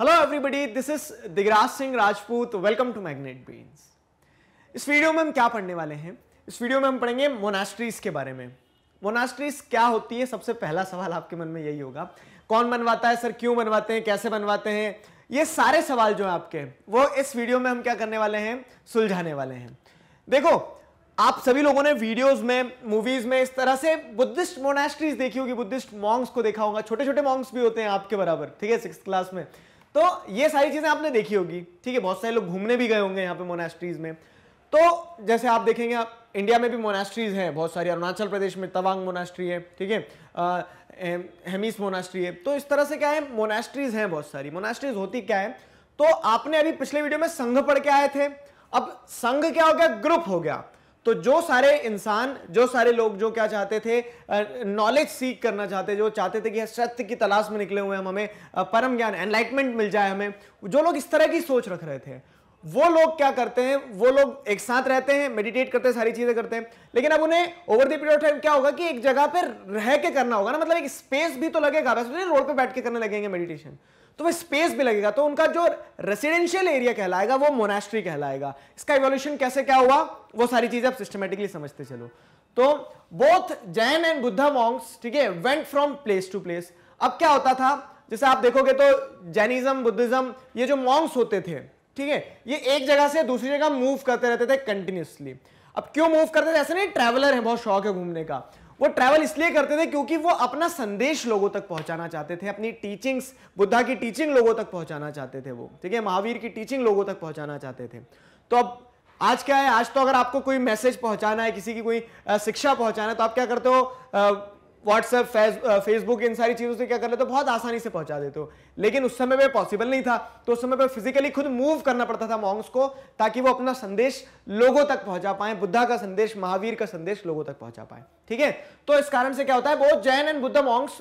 hello everybody this is Digraj Singh Rajput welcome to magnet brains इस video में हम क्या पढ़ने वाले हैं इस वीडियो में हम पढ़ेंगे मोनास्ट्रीज के बारे में मोनास्ट्रीज क्या होती है सबसे पहला सवाल आपके मन में यही होगा कौन बनवाता है सर क्यों बनवाते हैं कैसे बनवाते हैं ये सारे सवाल जो हैं आपके वो इस वीडियो में हम क्या करने वाले हैं सुलझाने वाले हैं देखो आप सभी लोगों ने वीडियोस में मूवीज में इस तरह से बुद्धिस्ट मोनास्ट्रीज देखी होगी बुद्धिस्ट मॉन्ग्स को देखा होगा छोटे छोटे मॉन्ग्स भी होते हैं आपके बराबर ठीक है सिक्स क्लास में तो ये सारी चीज़ें आपने देखी होगी ठीक है बहुत सारे लोग घूमने भी गए होंगे यहाँ पे मोनेस्ट्रीज में तो जैसे आप देखेंगे आप इंडिया में भी मोनेस्ट्रीज हैं बहुत सारी अरुणाचल प्रदेश में तवांग मोनेस्ट्री है ठीक है हेमिस मोनेस्ट्री है तो इस तरह से क्या है मोनेस्ट्रीज हैं बहुत सारी मोनेस्ट्रीज होती क्या है तो आपने अभी पिछले वीडियो में संघ पढ़ के आए थे अब संघ क्या हो गया ग्रुप हो गया तो जो सारे इंसान जो सारे लोग जो क्या चाहते थे नॉलेज सीख करना चाहते जो चाहते थे कि सत्य की तलाश में निकले हुए हम हमें परम ज्ञान एनलाइटमेंट मिल जाए हमें जो लोग इस तरह की सोच रख रहे थे वो लोग क्या करते हैं वो लोग एक साथ रहते हैं मेडिटेट करते हैं सारी चीजें करते हैं लेकिन अब उन्हें ओवर दीरियड पीरियड ऑफ टाइम क्या होगा कि एक जगह पर रह के करना होगा ना मतलब एक स्पेस भी तो लगेगा वैसे रोड पर बैठ के करने लगेंगे मेडिटेशन तो वह स्पेस भी लगेगा तो उनका जो रेसिडेंशियल एरिया कहलाएगा वो मोनास्ट्री कहलाएगा इसका इवोल्यूशन कैसे क्या हुआ वो सारी चीजें आप सिस्टमेटिकली समझते चलो तो both Jain and Buddha monks ठीक है went from place to place अब क्या होता था जैसे आप देखोगे तो जैनिज्म बुद्धिज्म ये जो मॉन्ग्स होते थे ठीक है ये एक जगह से दूसरी जगह मूव करते रहते थे कंटिन्यूसली अब क्यों मूव करते थे ऐसे नहीं ट्रैवलर है बहुत शौक है घूमने का वो ट्रैवल इसलिए करते थे क्योंकि वो अपना संदेश लोगों तक पहुंचाना चाहते थे अपनी टीचिंग्स बुद्धा की टीचिंग लोगों तक पहुंचाना चाहते थे वो ठीक है महावीर की टीचिंग लोगों तक पहुंचाना चाहते थे तो अब आज क्या है आज तो अगर आपको कोई मैसेज पहुंचाना है किसी की कोई शिक्षा पहुंचाना है तो आप क्या करते हो व्हाट्सएप फेसबुक uh, इन सारी चीज़ों से क्या कर लेते हो बहुत आसानी से पहुंचा देते हो लेकिन उस समय में पॉसिबल नहीं था तो उस समय पर फिजिकली खुद मूव करना पड़ता था मॉन्ग्स को ताकि वो अपना संदेश लोगों तक पहुंचा पाए बुद्धा का संदेश महावीर का संदेश लोगों तक पहुंचा पाए ठीक है तो इस कारण से क्या होता है बहुत Jain and Buddha monks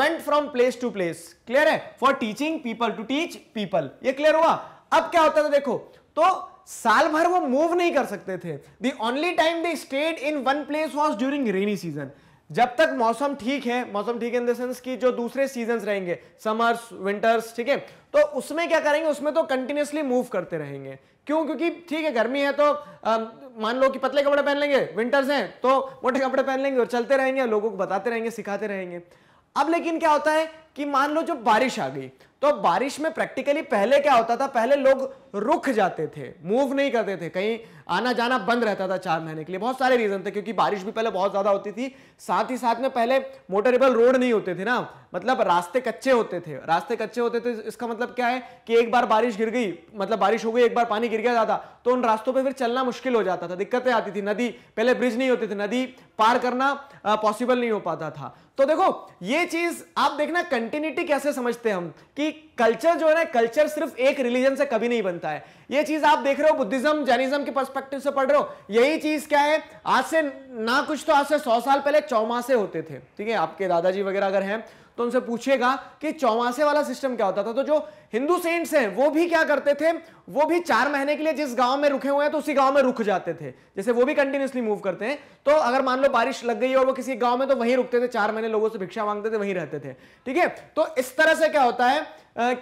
went from place to place clear है for teaching people to teach people ये क्लियर हुआ अब क्या होता था देखो तो साल भर वो मूव नहीं कर सकते थे the only time they stayed in one place was during rainy season जब तक मौसम ठीक है मौसम ठीक है इन द सेंस की जो दूसरे सीजन रहेंगे समर्स विंटर्स ठीक है तो उसमें क्या करेंगे उसमें तो कंटिन्यूसली मूव करते रहेंगे क्यों क्योंकि ठीक है गर्मी है तो मान लो कि पतले कपड़े पहन लेंगे विंटर्स हैं तो मोटे कपड़े पहन लेंगे और चलते रहेंगे लोगों को बताते रहेंगे सिखाते रहेंगे अब लेकिन क्या होता है कि मान लो जब बारिश आ गई तो बारिश में प्रैक्टिकली पहले क्या होता था पहले लोग रुक जाते थे मूव नहीं करते थे कहीं आना जाना बंद रहता था चार महीने के लिए बहुत सारे रीजन थे क्योंकि बारिश भी पहले बहुत ज़्यादा होती थी साथ ही साथ में पहले मोटरेबल रोड नहीं होते थे ना मतलब रास्ते कच्चे होते थे रास्ते कच्चे होते थे इसका मतलब क्या है कि एक बार बारिश गिर गई मतलब बारिश हो गई एक बार पानी गिर गया ज़्यादा तो उन रास्तों पर फिर चलना मुश्किल हो जाता था दिक्कतें आती थी नदी पहले ब्रिज नहीं होते थे नदी पार करना पॉसिबल नहीं हो पाता था तो देखो ये चीज आप देखना कंटिन्यूटी कैसे समझते हम कि कल्चर जो है ना कल्चर सिर्फ एक रिलीजन से कभी नहीं बनता बनता है ये चीज आप देख रहे हो बुद्धिज्म जैनिज्म के पर्सपेक्टिव से पढ़ रहे हो यही चीज क्या है आज से ना कुछ तो आज से सौ साल पहले चौमासे होते थे ठीक है आपके दादाजी वगैरह अगर हैं तो उनसे पूछेगा कि चौमासे वाला सिस्टम क्या होता था तो जो हिंदू सेंट्स हैं वो भी क्या करते थे वो भी चार महीने के लिए जिस गांव में रुके हुए हैं तो उसी गांव में रुक जाते थे जैसे वो भी कंटिन्यूसली मूव करते हैं तो अगर मान लो बारिश लग गई और वो किसी गांव में तो वहीं रुकते थे चार महीने लोगों से भिक्षा मांगते थे वहीं रहते थे ठीक है तो इस तरह से क्या होता है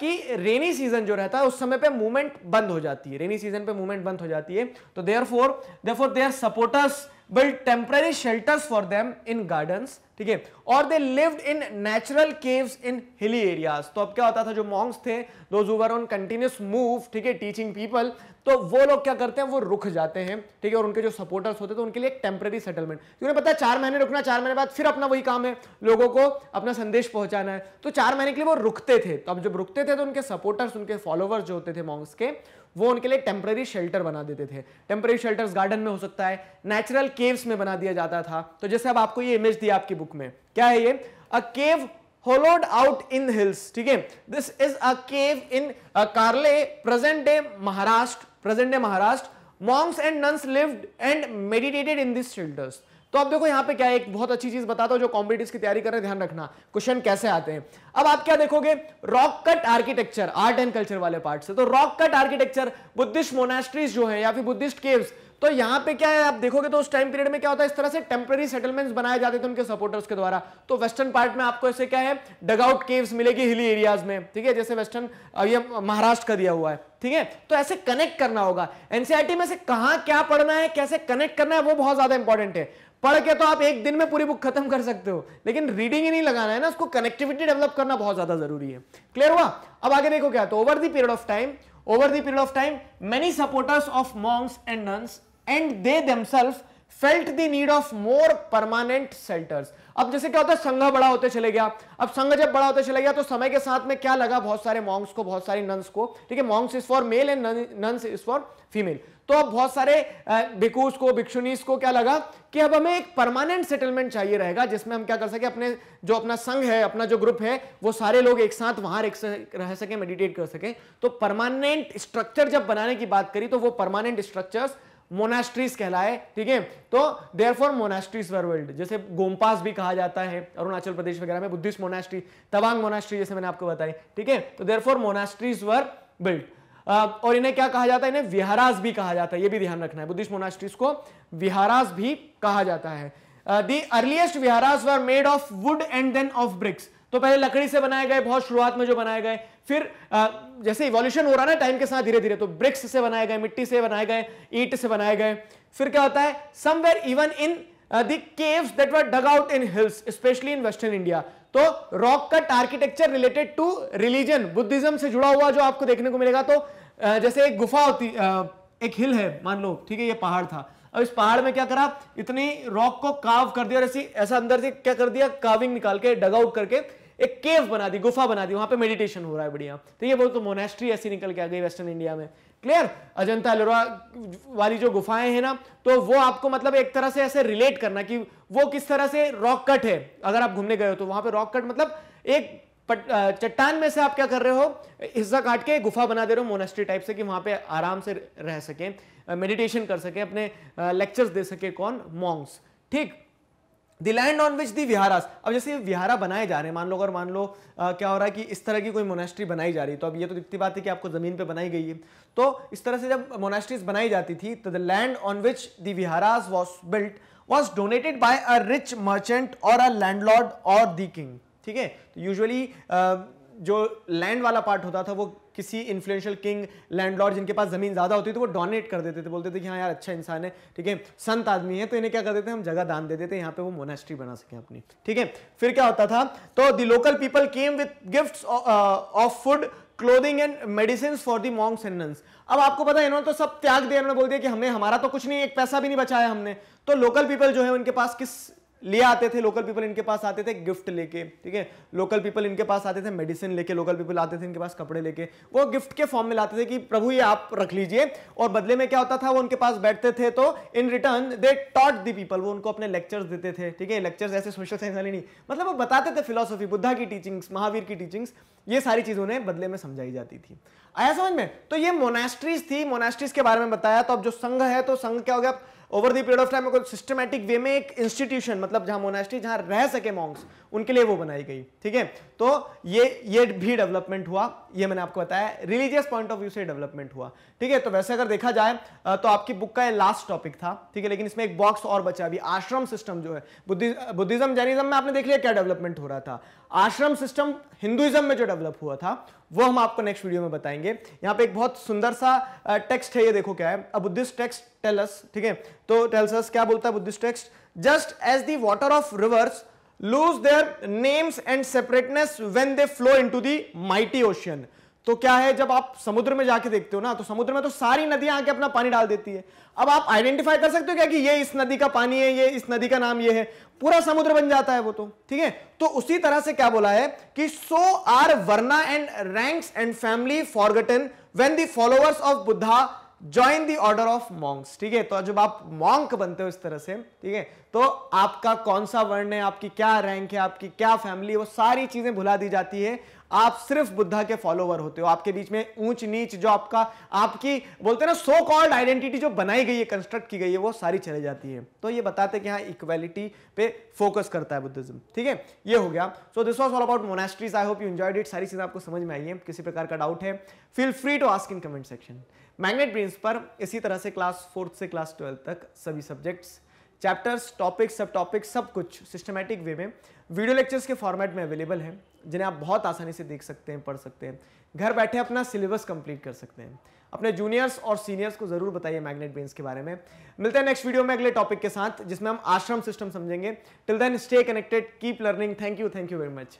कि रेनी सीजन जो रहता है उस समय पर मूवमेंट बंद हो जाती है रेनी सीजन पे मूवमेंट बंद हो जाती है तो therefore therefore their supporters build temporary shelters for them in garden ठीक है और they lived in natural caves in hilly areas तो अब क्या होता था जो मॉन्ग्स थे those who were on continuous move ठीक है टीचिंग पीपल तो वो लोग क्या करते हैं वो रुक जाते हैं ठीक है और उनके जो सपोर्टर्स होते हैं तो उनके लिए एक टेम्प्रेरी सेटलमेंट क्योंकि पता है चार महीने रुकना चार महीने बाद फिर अपना वही काम है लोगों को अपना संदेश पहुंचाना है तो चार महीने के लिए वो रुकते थे तो अब जब रुकते थे तो उनके सपोर्टर्स उनके फॉलोवर्स जो होते थे मॉन्स के वो उनके लिए टेम्प्रेरी शेल्टर बना देते थे टेम्प्रेरी शेल्टर्स गार्डन में हो सकता है नेचुरल केव्स में बना दिया जाता था तो जैसे अब आपको ये इमेज दी आपकी बुक में क्या है ये अ केव hollowed out in the hills ठीक है this is a cave in uh, Karle present day Maharashtra present day Maharashtra monks and nuns lived and meditated in these shelters तो आप देखो यहाँ पे क्या है एक बहुत अच्छी चीज बताता हूँ जो कॉम्पिटिटिव की तैयारी कर रहे ध्यान रखना क्वेश्चन कैसे आते हैं अब आप क्या देखोगे rock cut architecture art and culture वाले पार्ट से तो rock cut architecture Buddhist monasteries जो है या फिर बुद्धिस्ट केव्स तो यहां पे क्या है आप देखोगे तो उस टाइम पीरियड में क्या होता है इस तरह से टेम्पररी सेटलमेंट्स बनाए जाते थे उनके सपोर्टर्स के द्वारा तो वेस्टर्न पार्ट में आपको ऐसे क्या है डगआउट केव्स मिलेगी हिली एरियाज में ठीक है जैसे वेस्टर्न ये महाराष्ट्र का दिया हुआ है ठीक है तो ऐसे कनेक्ट करना होगा एनसीआरटी e में से कहा क्या पढ़ना है कैसे कनेक्ट करना है वो बहुत ज्यादा इंपॉर्टेंट है पढ़ के तो आप एक दिन में पूरी बुक खत्म कर सकते हो लेकिन रीडिंग ही नहीं लगाना है ना उसको कनेक्टिविटी डेवलप करना बहुत ज्यादा जरूरी है क्लियर हुआ अब आगे देखो क्या तो over the period of time over the period of time many supporters of monks and nuns and they themselves felt the need of more permanent shelters अब जैसे क्या होता है संघ बड़ा होते चले गया अब संघ जब बड़ा होते चले गया तो समय के साथ में क्या लगा बहुत सारे मॉन्ग्स को बहुत सारे नंस को ठीक है monks is for male and nuns is for female तो अब बहुत सारे भिकूस को भिक्षुनीस को क्या लगा कि अब हमें एक परमानेंट सेटलमेंट चाहिए रहेगा जिसमें हम क्या कर सके अपने जो अपना संघ है अपना जो ग्रुप है वो सारे लोग एक साथ वहां रह सके मेडिटेट कर सके तो परमानेंट स्ट्रक्चर जब बनाने की बात करी तो वो परमानेंट स्ट्रक्चर्स मोनास्ट्रीज कहलाए ठीक है तो therefore monasteries were world जैसे गोमपास भी कहा जाता है अरुणाचल प्रदेश वगैरह में बुद्धिस्ट मोनास्ट्री तवांग मोनास्ट्री जैसे मैंने आपको बताई ठीक है तो therefore monasteries were built और इन्हें क्या कहा जाता है इन्हें विहाराज भी कहा जाता है ये भी ध्यान रखना है बुद्धिस्ट मोनास्ट्रीज को विहाराज भी कहा जाता है the earliest viharas were made of wood and then of bricks तो पहले लकड़ी से बनाए गए बहुत शुरुआत में जो बनाए गए फिर आ, जैसे इवोल्यूशन हो रहा है ना टाइम के साथ धीरे धीरे तो ब्रिक्स से बनाए गए मिट्टी से बनाए गए ईट से बनाए गए फिर क्या होता है somewhere even in caves that were dug out in hills especially in western India तो rock cut architecture related to religion Buddhism से जुड़ा हुआ जो आपको देखने को मिलेगा तो आ, जैसे एक गुफा होती आ, एक हिल है मान लो ठीक है ये पहाड़ था अब इस पहाड़ में क्या करा इतनी रॉक को काव कर दिया और ऐसी ऐसा अंदर से क्या कर दिया काविंग निकाल के डग आउट करके एक केव बना दी गुफा बना दी वहां पे मेडिटेशन हो रहा है बढ़िया तो ये बोल तो मोनेस्ट्री ऐसी निकल के आ गई वेस्टर्न इंडिया में क्लियर अजंता लोरा वाली जो गुफाएं हैं ना तो वो आपको मतलब एक तरह से ऐसे रिलेट करना कि वो किस तरह से रॉक कट है अगर आप घूमने गए हो तो वहां पर रॉक कट मतलब एक चट्टान में से आप क्या कर रहे हो हिस्सा काट के गुफा बना दे रहे हो मोनेस्ट्री टाइप से कि वहां पे आराम से रह सके मेडिटेशन कर सके अपने लेक्चर्स दे सके कौन मॉन्ग्स ठीक the land on which the viharas अब जैसे विहारा बनाए जा रहे हैं मान लो अगर मान लो आ, क्या हो रहा है कि इस तरह की कोई मोनेस्ट्री बनाई जा रही है तो अब ये तो दिखती बात है कि आपको जमीन पे बनाई गई है तो इस तरह से जब मोनेस्ट्रीज बनाई जाती थी तो the land on which the viharas was built was donated by a rich merchant और अ लैंड लॉर्ड और द किंग ठीक है तो यूजली जो लैंड वाला पार्ट होता था वो किसी इन्फ्लुएंशियल किंग लैंडलॉर्ड जिनके पास ज़मीन ज़्यादा होती थी वो डोनेट कर देते थे बोलते थे कि हाँ यार अच्छा इंसान है ठीक है संत आदमी है तो इन्हें क्या कर देते हम जगह दान दे देते यहाँ पे वो मोनेस्ट्री बना सके अपनी ठीक है फिर क्या होता था तो the local people came with gift of food clothing and medicine for the monks and nuns अब आपको पता है इन्होंने तो सब त्याग दिया इन्होंने बोल दिया कि हमें हमारा तो कुछ नहीं एक पैसा भी नहीं बचाया हमने तो लोकल पीपल जो है उनके पास किस ले आते थे लोकल पीपल इनके पास आते थे गिफ्ट लेके ठीक है लोकल पीपल इनके पास आते थे मेडिसिन लेके लोकल पीपल आते थे इनके पास कपड़े लेके वो गिफ्ट के फॉर्म में लाते थे कि प्रभु ये आप रख लीजिए और बदले में क्या होता था वो उनके पास बैठते थे तो in return they taught the people वो उनको अपने लेक्चर्स देते थे ठीक है लेक्चर्स ऐसे सोशल साइंस वाले नहीं मतलब वो बताते थे फिलोसफी बुद्धा की टीचिंग्स महावीर की टीचिंग्स ये सारी चीज उन्हें बदले में समझाई जाती थी आया समझ में तो ये मोनास्ट्रीज थी मोनास्ट्रीज के बारे में बताया तो अब जो संघ है तो संघ क्या हो गया over the period of time में सिस्टमैटिक वे में एक इंस्टीट्यूशन मतलब जहां मोनास्ट्री जहां रह सके मॉन्ग्स उनके लिए वो बनाई गई ठीक है तो ये ये भी डेवलपमेंट हुआ ये मैंने आपको बताया रिलीजियस पॉइंट ऑफ व्यू से डेवलपमेंट हुआ ठीक है तो वैसे अगर देखा जाए तो आपकी बुक का ये लास्ट टॉपिक था ठीक है लेकिन इसमें एक बॉक्स और बचा अभी आश्रम सिस्टम जो है बुद्धिज्म जैनिज्म में आपने देख लिया क्या डेवलपमेंट हो रहा था आश्रम सिस्टम हिंदुइज्म में जो डेवलप हुआ था वो हम आपको नेक्स्ट वीडियो में बताएंगे यहाँ पे एक बहुत सुंदर सा टेक्स्ट है ये देखो क्या है अ बुद्धिस्ट टेक्स्ट टेलस ठीक है तो टेल्सस क्या बोलता है Buddhist text just as the water of rivers their names and separateness when they flow into the mighty ocean तो क्या है जब आप समुद्र में जाके देखते हो ना तो समुद्र में तो सारी नदियां आके अपना पानी डाल देती है अब आप आइडेंटिफाई कर सकते हो क्या कि ये इस नदी का पानी है ये इस नदी का नाम ये है पूरा समुद्र बन जाता है वो तो ठीक है तो उसी तरह से क्या बोला है कि so are varna and ranks and family forgotten when the followers of Buddha join the order of monks ठीक है तो जब आप मॉन्क बनते हो इस तरह से ठीक है तो आपका कौन सा वर्ण है आपकी क्या रैंक है आपकी क्या फैमिली वो सारी चीजें भुला दी जाती है आप सिर्फ बुद्धा के फॉलोवर होते हो आपके बीच में ऊंच नीच जो आपका आपकी बोलते हैं ना सो कॉल्ड आइडेंटिटी जो बनाई गई है कंस्ट्रक्ट की गई है वो सारी चले जाती है तो ये बताते हैं कि हाँ इक्वेलिटी पे फोकस करता है बुद्धिज्म ठीक है ये हो गया so this was all about monasteries I hope you enjoyed it सारी चीज़ें आपको समझ में आई है किसी प्रकार का डाउट है feel free to ask in comment section magnet brains पर इसी तरह से क्लास फोर्थ से क्लास ट्वेल्थ तक सभी सब्जेक्ट्स चैप्टर्स टॉपिक्स सब टॉपिक्स सब कुछ सिस्टमैटिक वे में वीडियो लेक्चर्स के फॉर्मेट में अवेलेबल हैं जिन्हें आप बहुत आसानी से देख सकते हैं पढ़ सकते हैं घर बैठे अपना सिलेबस कंप्लीट कर सकते हैं अपने जूनियर्स और सीनियर्स को जरूर बताइए मैग्नेट ब्रेन्स के बारे में मिलते हैं नेक्स्ट वीडियो में अगले टॉपिक के साथ जिसमें हम आश्रम सिस्टम समझेंगे till then stay connected keep learning thank you thank you very much